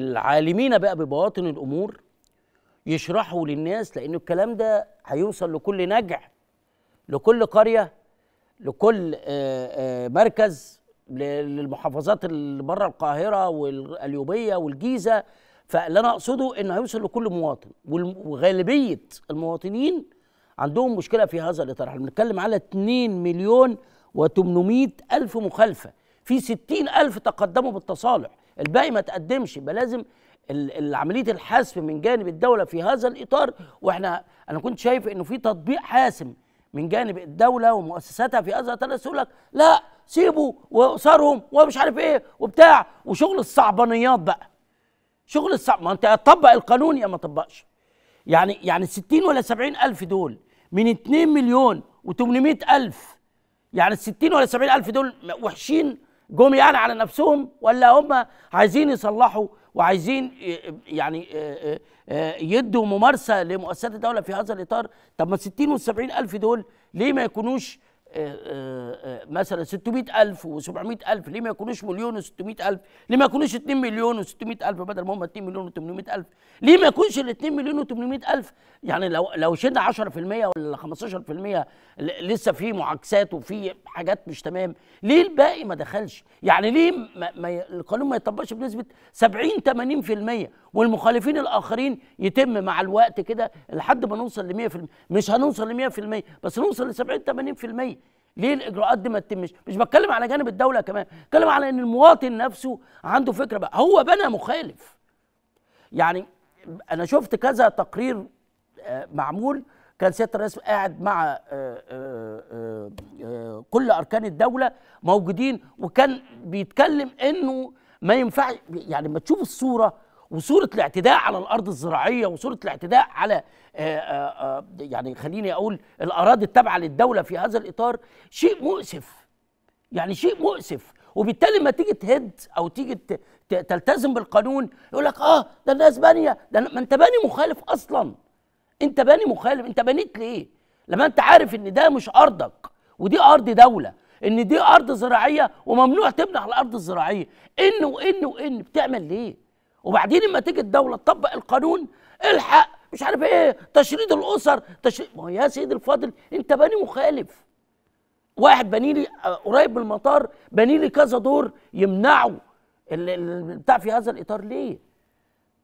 العالمين بقى ببواطن الامور يشرحوا للناس لان الكلام ده هيوصل لكل نجع لكل قريه لكل آه، آه، مركز للمحافظات اللي بره القاهره والاليوبيه والجيزه فاللي انا اقصده انه هيوصل لكل مواطن وغالبيه المواطنين عندهم مشكله في هذا الاطار احنا بنتكلم على 2 مليون و800 الف مخالفه في 60 الف تقدموا بالتصالح الباقي ما تقدمش يبقى لازم عمليه الحذف من جانب الدوله في هذا الاطار واحنا انا كنت شايف انه في تطبيق حاسم من جانب الدوله ومؤسساتها في هذا الاطار لك لا سيبوا واسرهم ومش عارف ايه وبتاع وشغل الصعبانيات بقى شغل الصعب ما انت هتطبق القانون يا ما تطبقش يعني يعني 60 ولا 70 الف دول من 2 مليون و800 الف يعني ال 60 ولا 70 الف دول وحشين جم يعني على نفسهم ولا هم عايزين يصلحوا وعايزين يعني آه، آه، آه، يدوا ممارسه لمؤسسات الدوله في هذا الاطار طب ما 60 و 70 الف دول ليه ما يكونوش مثلا 600000 و700000 ليه ما يكونوش مليون و600000 ليه ما يكونوش 2 مليون و600000 بدل ما هم 2 مليون و800000 ليه ما يكونش ال 2 مليون و800000 يعني لو لو شلنا 10% ولا 15% لسه في معاكسات وفي حاجات مش تمام ليه الباقي ما دخلش يعني ليه ما ما القانون ما يطبقش بنسبه 70 80% والمخالفين الاخرين يتم مع الوقت كده لحد ما نوصل ل 100% مش هنوصل ل 100% بس نوصل ل 70 80% ليه الاجراءات دي ما تتمش مش بتكلم على جانب الدوله كمان بتكلم على ان المواطن نفسه عنده فكره بقى هو بنى مخالف يعني انا شفت كذا تقرير آه، معمول كان سياده الرئيس قاعد مع آه، آه، كل اركان الدوله موجودين وكان بيتكلم انه ما ينفعش يعني لما تشوف الصوره وصوره الاعتداء على الارض الزراعيه وصوره الاعتداء على آآ آه، آآ آه، آه، يعني خليني اقول الاراضي التابعه للدوله في هذا الاطار شيء مؤسف يعني شيء مؤسف وبالتالي ما تيجي تهد او تيجي تلتزم بالقانون يقول لك اه ده الناس بانيه ده ما انت باني مخالف اصلا انت باني مخالف انت بنيت ليه لما انت عارف ان ده مش ارضك ودي ارض دوله ان دي ارض زراعيه وممنوع تبني على الارض الزراعيه ان وان وان بتعمل ليه وبعدين لما تيجي الدوله تطبق القانون الحق مش عارف ايه تشريد الاسر تشريد ما هو يا سيدي الفاضل انت بني مخالف واحد بني لي آه، قريب من المطار بني لي كذا دور يمنعوا البتاع في هذا الاطار ليه؟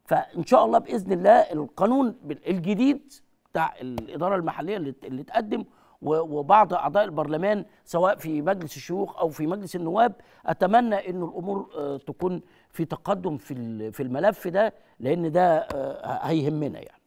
فان شاء الله باذن الله القانون الجديد بتاع الاداره المحليه اللي اتقدم وبعض اعضاء البرلمان سواء في مجلس الشيوخ او في مجلس النواب اتمنى ان الامور آه، تكون في تقدم في الملف ده لان ده آه، هيهمنا يعني